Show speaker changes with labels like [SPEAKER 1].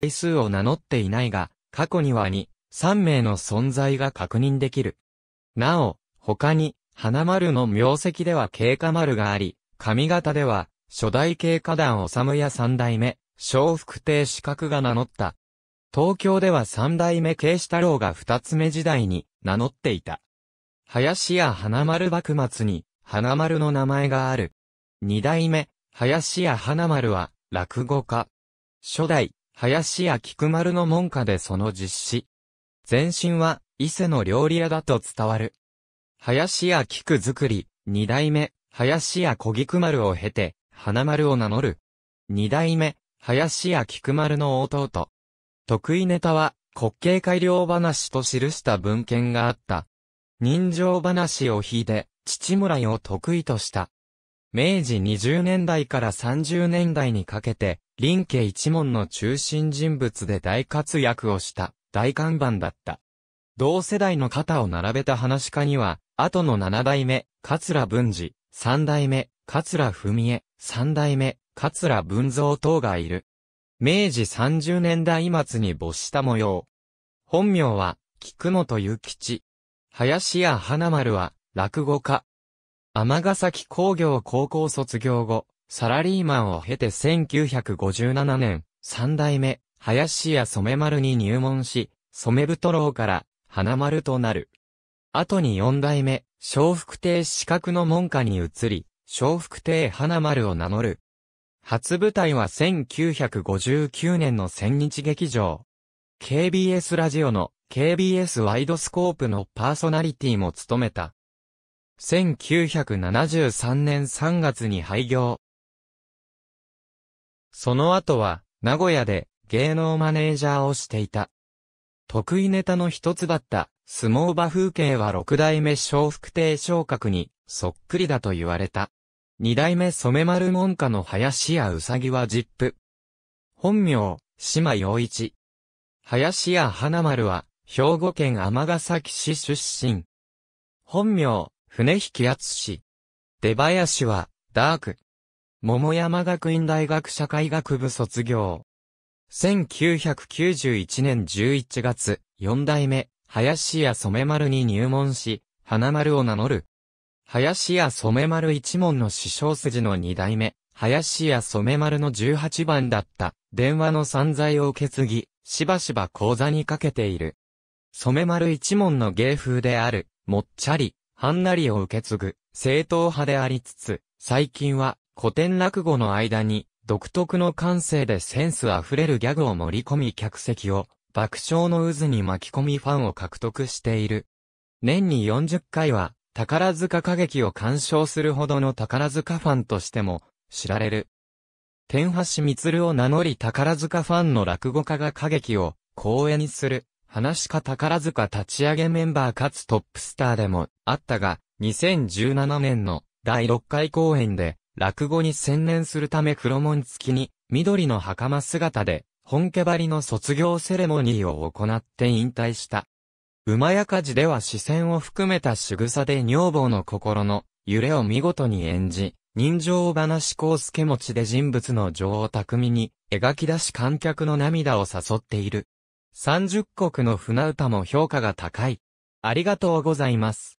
[SPEAKER 1] 回数を名乗っていないが、過去には2、3名の存在が確認できる。なお、他に、花丸の名跡では経過丸があり、上方では、初代経過団治や三代目、小福亭四角が名乗った。東京では三代目慶太郎が二つ目時代に名乗っていた。林家花丸幕末に花丸の名前がある。二代目、林家花丸は落語家。初代、林家菊丸の門下でその実施。前身は、伊勢の料理屋だと伝わる。林家菊作り、二代目、林家小菊丸を経て、花丸を名乗る。二代目、林家菊丸の弟。得意ネタは、滑稽改良話と記した文献があった。人情話を引いて、父村を得意とした。明治20年代から30年代にかけて、林家一門の中心人物で大活躍をした大看板だった。同世代の肩を並べた話家には、後の七代目、桂文治、三代目、桂文江、三代目、桂文蔵等がいる。明治30年代末に没した模様。本名は、菊本祐吉。林家花丸は、落語家、尼崎工業高校卒業後、サラリーマンを経て1957年、三代目、林家染丸に入門し、染太郎から花丸となる。後に四代目、小福亭四角の門下に移り、小福亭花丸を名乗る。初舞台は1959年の千日劇場。KBS ラジオの KBS ワイドスコープのパーソナリティも務めた。1973年3月に廃業。その後は、名古屋で芸能マネージャーをしていた。得意ネタの一つだった、相撲場風景は六代目小福亭昇格に、そっくりだと言われた。二代目染丸門下の林家うさぎはジップ。本名、島洋一。林家花丸は、兵庫県尼崎市出身。本名、船引き厚氏。出林は、ダーク。桃山学院大学社会学部卒業。1991年11月、四代目、林家染丸に入門し、花丸を名乗る。林家染丸一門の師匠筋の二代目、林家染丸の十八番だった、電話の散財を受け継ぎ、しばしば講座にかけている。染丸一門の芸風である、もっちゃり、はんなりを受け継ぐ正統派でありつつ、最近は古典落語の間に独特の感性でセンスあふれるギャグを盛り込み客席を爆笑の渦に巻き込みファンを獲得している。年に40回は宝塚歌劇を鑑賞するほどの宝塚ファンとしても知られる。天橋光を名乗り宝塚ファンの落語家が歌劇を公演する話か宝塚立ち上げメンバーかつトップスターでもあったが、2017年の第6回公演で、落語に専念するため黒門付きに、緑の袴姿で、本家張りの卒業セレモニーを行って引退した。馬やかじでは視線を含めた仕草で女房の心の揺れを見事に演じ、人情話光介持ちで人物の情を巧みに描き出し観客の涙を誘っている。30国の船歌も評価が高い。ありがとうございます。